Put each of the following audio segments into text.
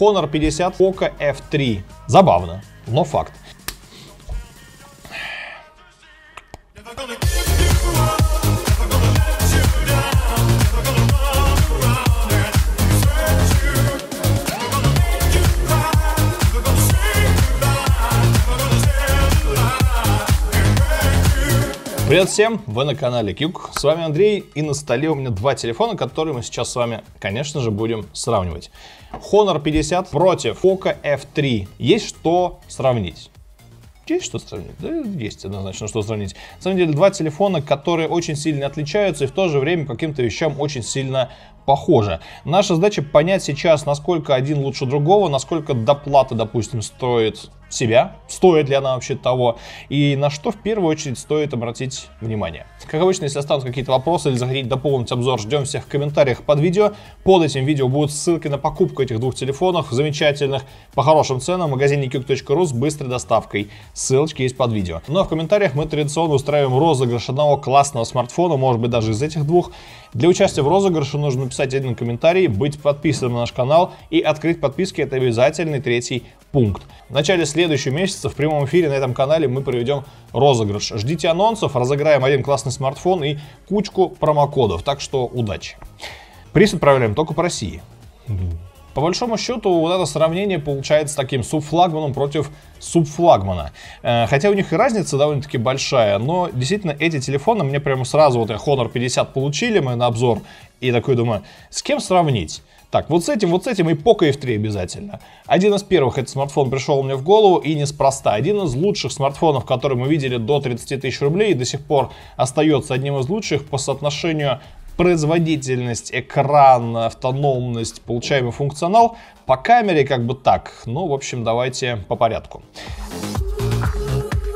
Honor 50 Poco F3. Забавно, но факт. Привет всем, вы на канале Кюк, с вами Андрей, и на столе у меня два телефона, которые мы сейчас с вами, конечно же, будем сравнивать. Honor 50 против Poco F3. Есть что сравнить. Есть что сравнить? Да, есть однозначно что сравнить. На самом деле, два телефона, которые очень сильно отличаются и в то же время каким-то вещам очень сильно похоже. Наша задача понять сейчас, насколько один лучше другого, насколько доплата, допустим, стоит себя, стоит ли она вообще того, и на что в первую очередь стоит обратить внимание. Как обычно, если останутся какие-то вопросы или захотите дополнить обзор, ждем всех в комментариях под видео. Под этим видео будут ссылки на покупку этих двух телефонов, замечательных, по хорошим ценам, в магазине Кюк.ру с быстрой доставкой. Ссылочки есть под видео. Ну а в комментариях мы традиционно устраиваем розыгрыш одного классного смартфона, может быть даже из этих двух. Для участия в розыгрыше нужно написать написать один комментарий, быть подписанным на наш канал и открыть подписки – это обязательный третий пункт. В начале следующего месяца в прямом эфире на этом канале мы проведем розыгрыш. Ждите анонсов, разыграем один классный смартфон и кучку промокодов, так что удачи. Приз отправляем только по России. По большому счету, вот это сравнение получается таким субфлагманом против субфлагмана. Э, хотя у них и разница довольно-таки большая, но действительно эти телефоны мне прямо сразу, вот я Honor 50 получили мы на обзор, и такой думаю, с кем сравнить? Так, вот с этим, вот с этим и Poco F3 обязательно. Один из первых этот смартфон пришел мне в голову и неспроста. Один из лучших смартфонов, который мы видели до 30 тысяч рублей и до сих пор остается одним из лучших по соотношению производительность, экран, автономность, получаемый функционал. По камере как бы так. Ну, в общем, давайте по порядку.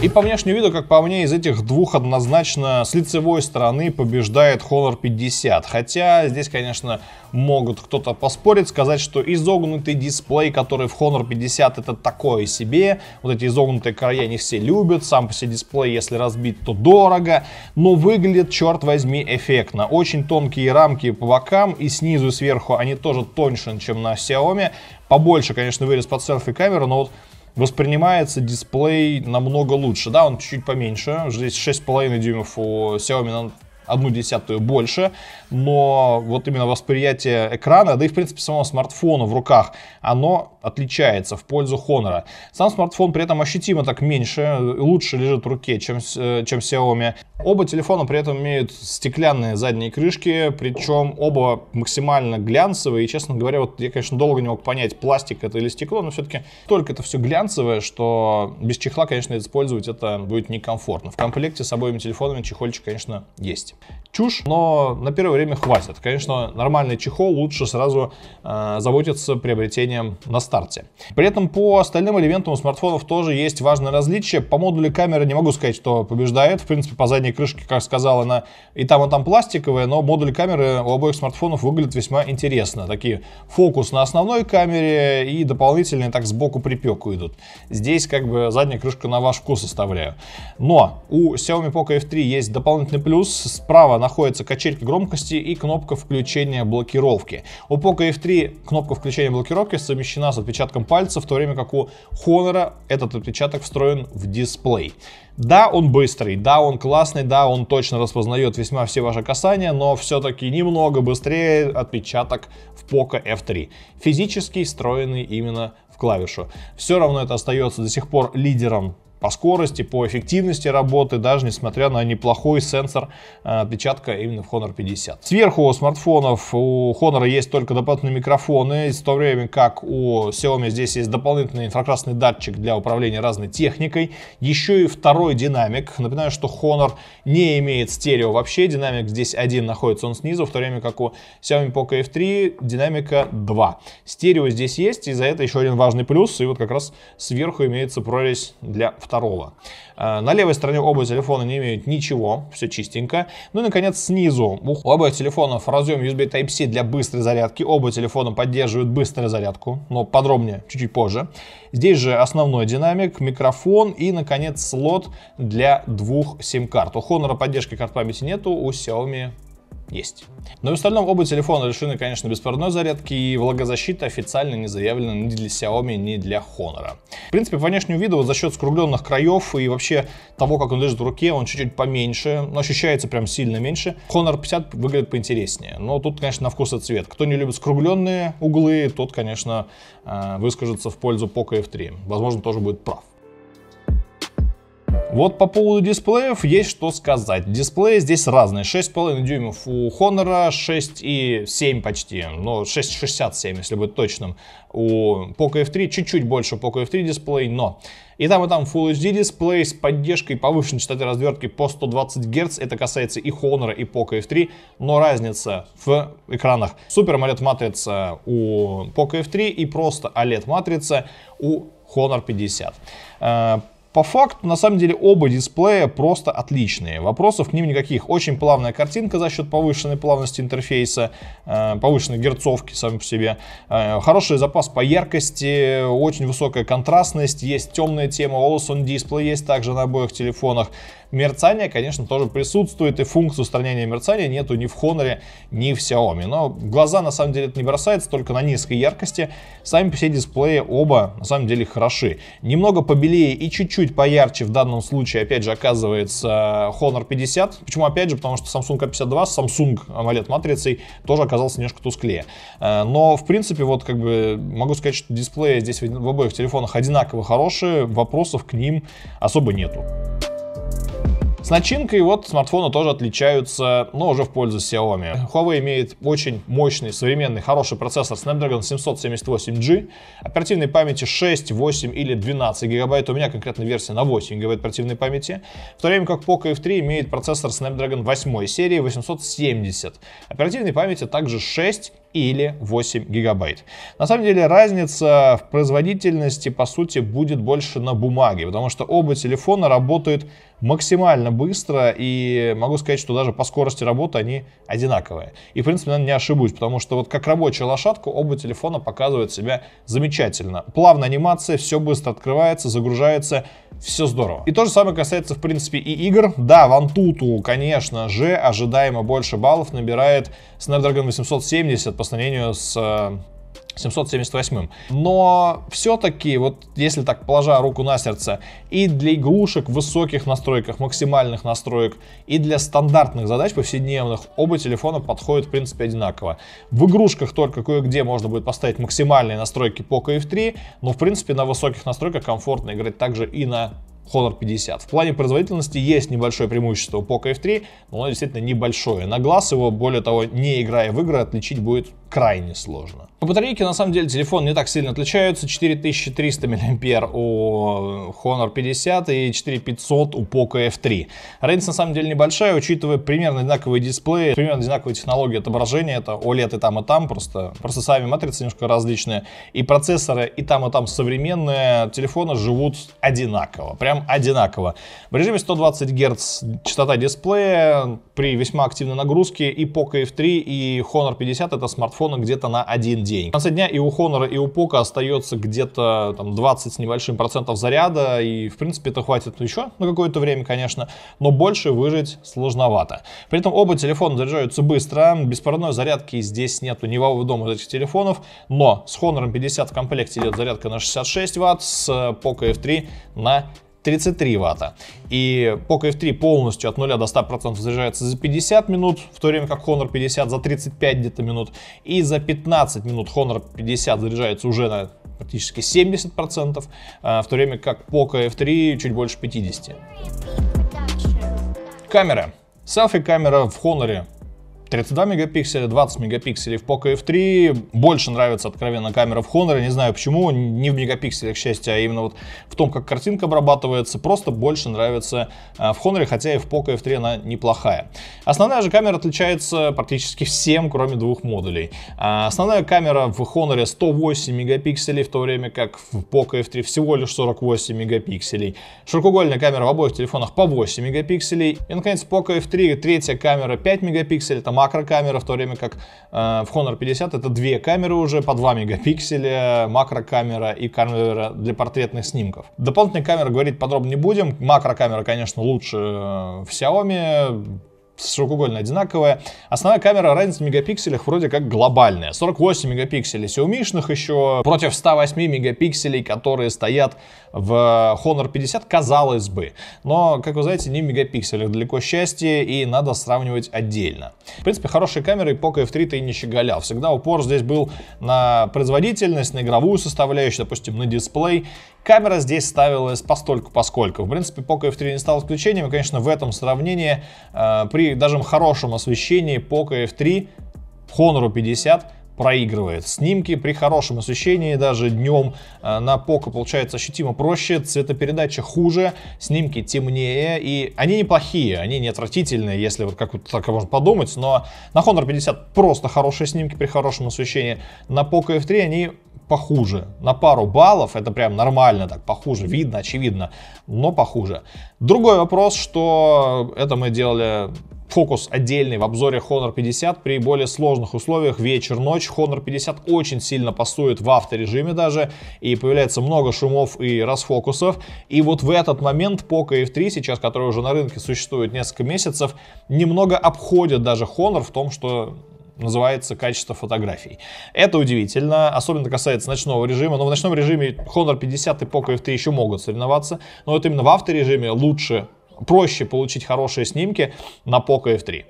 И по внешнему виду, как по мне, из этих двух однозначно с лицевой стороны побеждает Honor 50. Хотя здесь, конечно, могут кто-то поспорить, сказать, что изогнутый дисплей, который в Honor 50 это такое себе. Вот эти изогнутые края не все любят. Сам по себе дисплей, если разбить, то дорого. Но выглядит, черт возьми, эффектно. Очень тонкие рамки по бокам и снизу и сверху они тоже тоньше, чем на Xiaomi. Побольше, конечно, вырез под селфи-камеру, но вот воспринимается дисплей намного лучше. Да, он чуть-чуть поменьше, здесь 6,5 дюймов у Xiaomi на одну десятую больше, но вот именно восприятие экрана, да и в принципе самого смартфона в руках, оно отличается в пользу Honor. Сам смартфон при этом ощутимо так меньше, лучше лежит в руке, чем, э, чем Xiaomi. Оба телефона при этом имеют стеклянные задние крышки, причем оба максимально глянцевые. И, честно говоря, вот я, конечно, долго не мог понять, пластик это или стекло, но все-таки только это все глянцевое, что без чехла, конечно, использовать это будет некомфортно. В комплекте с обоими телефонами чехольчик, конечно, есть. Чушь, но на первое время хватит. Конечно, нормальный чехол лучше сразу э, заботиться приобретением на старте. При этом по остальным элементам у смартфонов тоже есть важное различие. По модулю камеры не могу сказать, что побеждает. В принципе, по задней крышке, как сказала она, и там, и там пластиковая, но модуль камеры у обоих смартфонов выглядит весьма интересно. Такие фокус на основной камере и дополнительные так сбоку припеку идут. Здесь как бы задняя крышка на ваш вкус оставляю. Но у Xiaomi Poco F3 есть дополнительный плюс. Справа находится качелька громкости и кнопка включения блокировки. У Poco F3 кнопка включения блокировки совмещена со отпечатком пальца, в то время как у Honor этот отпечаток встроен в дисплей. Да, он быстрый, да, он классный, да, он точно распознает весьма все ваши касания, но все-таки немного быстрее отпечаток в Poco F3. Физически встроенный именно в клавишу. Все равно это остается до сих пор лидером по скорости, по эффективности работы, даже несмотря на неплохой сенсор э, отпечатка именно в Honor 50. Сверху у смартфонов у Honor есть только дополнительные микрофоны, в то время как у Xiaomi здесь есть дополнительный инфракрасный датчик для управления разной техникой, еще и второй динамик. Напоминаю, что Honor не имеет стерео вообще, динамик здесь один находится, он снизу, в то время как у Xiaomi Poco F3 динамика 2. Стерео здесь есть, и за это еще один важный плюс, и вот как раз сверху имеется прорезь для второго. Э, на левой стороне оба телефона не имеют ничего, все чистенько. Ну и, наконец, снизу у обоих телефонов разъем USB Type-C для быстрой зарядки. Оба телефона поддерживают быструю зарядку, но подробнее чуть-чуть позже. Здесь же основной динамик, микрофон и, наконец, слот для двух сим-карт. У Honor поддержки карт памяти нету, у Xiaomi есть. Но и в остальном оба телефона лишены, конечно, беспроводной зарядки, и влагозащита официально не заявлена ни для Xiaomi, ни для Honor. В принципе, по внешнему виду, вот за счет скругленных краев и вообще того, как он лежит в руке, он чуть-чуть поменьше, но ощущается прям сильно меньше. Honor 50 выглядит поинтереснее, но тут, конечно, на вкус и цвет. Кто не любит скругленные углы, тот, конечно, э, выскажется в пользу Poco F3. Возможно, тоже будет прав. Вот по поводу дисплеев есть что сказать. Дисплеи здесь разные. 6,5 дюймов у Honor, 6,7 почти, но ну, 6,67, если быть точным, у Poco F3. Чуть-чуть больше Poco F3 дисплей, но... И там, и там Full HD дисплей с поддержкой повышенной частоты развертки по 120 Гц. Это касается и Honor, и Poco F3, но разница в экранах. Супер AMOLED матрица у Poco F3 и просто OLED матрица у Honor 50. По факту, на самом деле, оба дисплея просто отличные. Вопросов к ним никаких. Очень плавная картинка за счет повышенной плавности интерфейса, э, повышенной герцовки сами по себе. Э, хороший запас по яркости, очень высокая контрастность, есть темная тема, волос on дисплей есть также на обоих телефонах. Мерцание, конечно, тоже присутствует, и функцию устранения мерцания нету ни в Honor, ни в Xiaomi. Но глаза, на самом деле, это не бросается, только на низкой яркости. Сами все дисплеи оба, на самом деле, хороши. Немного побелее и чуть-чуть чуть поярче в данном случае, опять же, оказывается Honor 50. Почему опять же? Потому что Samsung A52 с Samsung AMOLED-матрицей тоже оказался немножко тусклее. Э, но, в принципе, вот как бы могу сказать, что дисплеи здесь в обоих телефонах одинаково хорошие, вопросов к ним особо нету. С начинкой вот смартфоны тоже отличаются, но уже в пользу Xiaomi. Huawei имеет очень мощный, современный, хороший процессор Snapdragon 778G, оперативной памяти 6, 8 или 12 гигабайт, у меня конкретно версия на 8 гигабайт оперативной памяти, в то время как Poco F3 имеет процессор Snapdragon 8 серии 870, оперативной памяти также 6 или 8 гигабайт. На самом деле разница в производительности по сути будет больше на бумаге, потому что оба телефона работают максимально быстро и могу сказать, что даже по скорости работы они одинаковые. И в принципе, наверное, не ошибусь, потому что вот как рабочая лошадка оба телефона показывают себя замечательно. Плавная анимация, все быстро открывается, загружается, все здорово. И то же самое касается в принципе и игр. Да, в Antutu, конечно же, ожидаемо больше баллов набирает Snapdragon 870, по сравнению с 778. Э, но все-таки, вот если так положа руку на сердце, и для игрушек в высоких настройках, максимальных настроек, и для стандартных задач повседневных оба телефона подходят в принципе одинаково. В игрушках только кое-где можно будет поставить максимальные настройки по KF3, но в принципе на высоких настройках комфортно играть также и на Honor 50. В плане производительности есть небольшое преимущество у Poco F3, но оно действительно небольшое. На глаз его, более того, не играя в игры, отличить будет крайне сложно. По батарейке, на самом деле, телефон не так сильно отличаются. 4300 мА у э, Honor 50 и 4500 у Poco F3. Разница, на самом деле, небольшая, учитывая примерно одинаковые дисплеи, примерно одинаковые технологии отображения. Это OLED и там, и там. Просто, просто сами матрицы немножко различные. И процессоры и там, и там современные. Телефоны живут одинаково. Прям одинаково. В режиме 120 Гц частота дисплея при весьма активной нагрузке и Poco F3, и Honor 50 это смартфон фона где-то на один день. В конце дня и у Honor, и у Poco остается где-то там 20 с небольшим процентов заряда, и в принципе это хватит ну, еще на какое-то время, конечно, но больше выжить сложновато. При этом оба телефона заряжаются быстро, беспроводной зарядки здесь нету ни во дома из этих телефонов, но с Honor 50 в комплекте идет зарядка на 66 Вт, с Poco э, F3 на 33 ватта. И Poco F3 полностью от 0 до 100% заряжается за 50 минут, в то время как Honor 50 за 35 где-то минут. И за 15 минут Honor 50 заряжается уже на практически 70%, а, в то время как Poco F3 чуть больше 50%. Камера. Селфи-камера в Honor 32 мегапикселя, 20 мегапикселей в Poco F3. Больше нравится откровенно камера в Honor. Не знаю почему, не в мегапикселях, к счастью, а именно вот в том, как картинка обрабатывается. Просто больше нравится э, в Honor, хотя и в Poco F3 она неплохая. Основная же камера отличается практически всем, кроме двух модулей. А основная камера в Honor 108 мегапикселей, в то время как в Poco F3 всего лишь 48 мегапикселей. Широкоугольная камера в обоих телефонах по 8 мегапикселей. И, наконец, Poco F3 третья камера 5 мегапикселей, там макрокамера, в то время как э, в Honor 50 это две камеры уже по 2 мегапикселя, макрокамера и камера для портретных снимков. Дополнительные камеры говорить подробно не будем. Макрокамера, конечно, лучше э, в Xiaomi, широкоугольная одинаковая. Основная камера разница в мегапикселях вроде как глобальная. 48 мегапикселей Xiaomi-шных еще против 108 мегапикселей, которые стоят в э, Honor 50, казалось бы. Но, как вы знаете, не в мегапикселях далеко счастье, и надо сравнивать отдельно. В принципе, хорошей камерой Poco F3 ты не щеголял. Всегда упор здесь был на производительность, на игровую составляющую, допустим, на дисплей. Камера здесь ставилась постольку поскольку. В принципе, Poco F3 не стал исключением, и, конечно, в этом сравнении э, при при даже хорошем освещении Poco F3 Honor 50 проигрывает. Снимки при хорошем освещении, даже днем э, на Poco получается ощутимо проще, цветопередача хуже, снимки темнее, и они неплохие, они не отвратительные, если вот как вот так можно подумать, но на Honor 50 просто хорошие снимки при хорошем освещении, на Poco F3 они похуже. На пару баллов это прям нормально так, похуже, видно, очевидно, но похуже. Другой вопрос, что это мы делали фокус отдельный в обзоре Honor 50 при более сложных условиях вечер, ночь. Honor 50 очень сильно пасует в авторежиме даже и появляется много шумов и расфокусов. И вот в этот момент POCO F3 сейчас, который уже на рынке существует несколько месяцев, немного обходит даже Honor в том, что называется качество фотографий. Это удивительно, особенно касается ночного режима. Но в ночном режиме Honor 50 и Poco F3 еще могут соревноваться, но вот именно в авторежиме лучше проще получить хорошие снимки на Poco F3.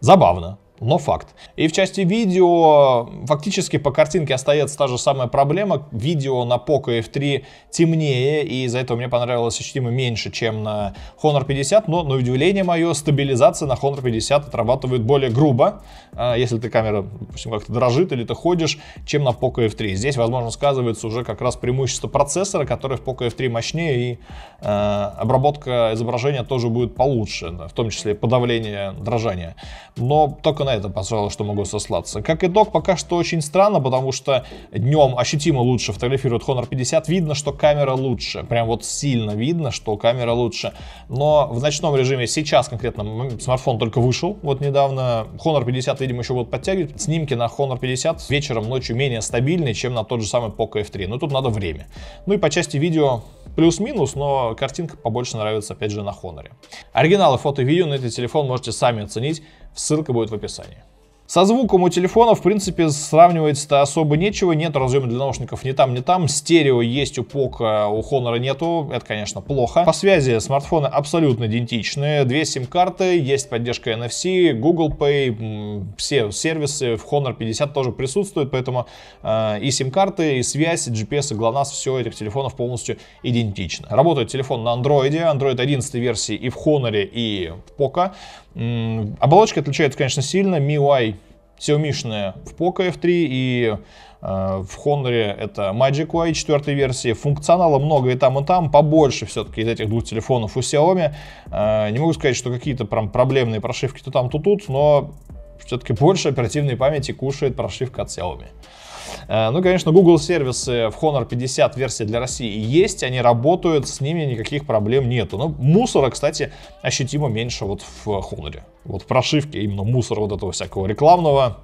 Забавно но факт. И в части видео фактически по картинке остается та же самая проблема. Видео на Poco F3 темнее, и из-за этого мне понравилось ощутимо меньше, чем на Honor 50, но, на удивление мое, стабилизация на Honor 50 отрабатывает более грубо, а, если ты камера, допустим, как-то дрожит или ты ходишь, чем на Poco F3. Здесь, возможно, сказывается уже как раз преимущество процессора, который в Poco F3 мощнее, и э, обработка изображения тоже будет получше, в том числе подавление дрожания. Но только на это, пожалуй, что могу сослаться. Как и док, пока что очень странно, потому что днем ощутимо лучше фотографирует Honor 50. Видно, что камера лучше. Прям вот сильно видно, что камера лучше. Но в ночном режиме сейчас конкретно смартфон только вышел. Вот недавно Honor 50, видимо, еще будут подтягивать. Снимки на Honor 50 вечером, ночью менее стабильные, чем на тот же самый Poco F3. Но тут надо время. Ну и по части видео плюс-минус, но картинка побольше нравится, опять же, на хоноре. Оригиналы фото и видео на этот телефон можете сами оценить, ссылка будет в описании. Со звуком у телефона, в принципе, сравнивается-то особо нечего. Нет разъема для наушников ни там, ни там. Стерео есть у POC, у Honor нету. Это, конечно, плохо. По связи смартфоны абсолютно идентичны. Две сим-карты, есть поддержка NFC, Google Pay. Все сервисы в Honor 50 тоже присутствуют, поэтому э, и сим-карты, и связь, и GPS, и GLONASS, все этих телефонов полностью идентично. Работает телефон на Android, Android 11 версии и в Honor, и в POCO. Оболочка отличается, конечно, сильно. MIUI Xiaomi-шная в Poco F3 и э, в Honor это Magic UI 4 версии. Функционала много и там, и там. Побольше все-таки из этих двух телефонов у Xiaomi. Э, не могу сказать, что какие-то прям проблемные прошивки то там, то тут, но все-таки больше оперативной памяти кушает прошивка от Xiaomi. Э, ну, конечно, Google сервисы в Honor 50 версии для России есть, они работают, с ними никаких проблем нету. Но мусора, кстати, ощутимо меньше вот в Honor. Вот в прошивке именно мусора вот этого всякого рекламного,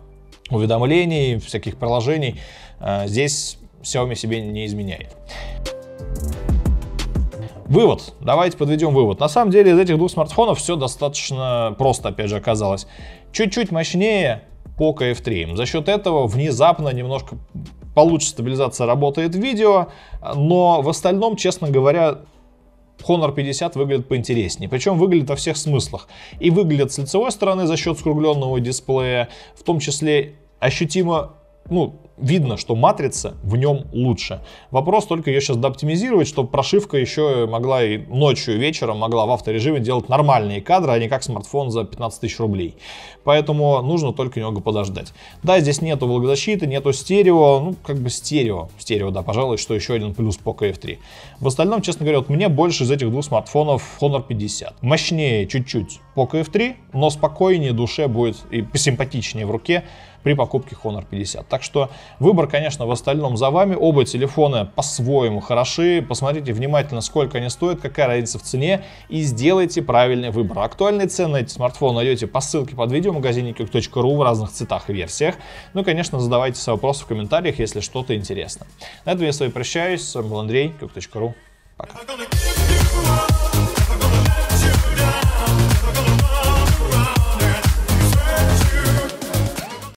уведомлений, всяких приложений. Э, здесь Xiaomi себе не изменяет. Вывод. Давайте подведем вывод. На самом деле из этих двух смартфонов все достаточно просто, опять же, оказалось. Чуть-чуть мощнее, по KF3. За счет этого внезапно немножко получше стабилизация работает видео, но в остальном, честно говоря, Honor 50 выглядит поинтереснее, причем выглядит во всех смыслах. И выглядит с лицевой стороны за счет скругленного дисплея, в том числе ощутимо ну, видно, что матрица в нем лучше. Вопрос только ее сейчас дооптимизировать, чтобы прошивка еще могла и ночью, и вечером могла в авторежиме делать нормальные кадры, а не как смартфон за 15 тысяч рублей. Поэтому нужно только немного подождать. Да, здесь нету влагозащиты, нету стерео, ну, как бы стерео. Стерео, да, пожалуй, что еще один плюс Poco F3. В остальном, честно говоря, вот мне больше из этих двух смартфонов Honor 50. Мощнее чуть-чуть Poco F3, но спокойнее душе будет и посимпатичнее в руке при покупке Honor 50. Так что выбор, конечно, в остальном за вами. Оба телефона по-своему хороши. Посмотрите внимательно, сколько они стоят, какая разница в цене и сделайте правильный выбор. Актуальные цены на эти смартфоны найдете по ссылке под видео в магазине kik.ru в разных цветах и версиях. Ну и, конечно, задавайте свои вопросы в комментариях, если что-то интересно. На этом я с вами прощаюсь. С вами был Андрей, kik.ru. Пока.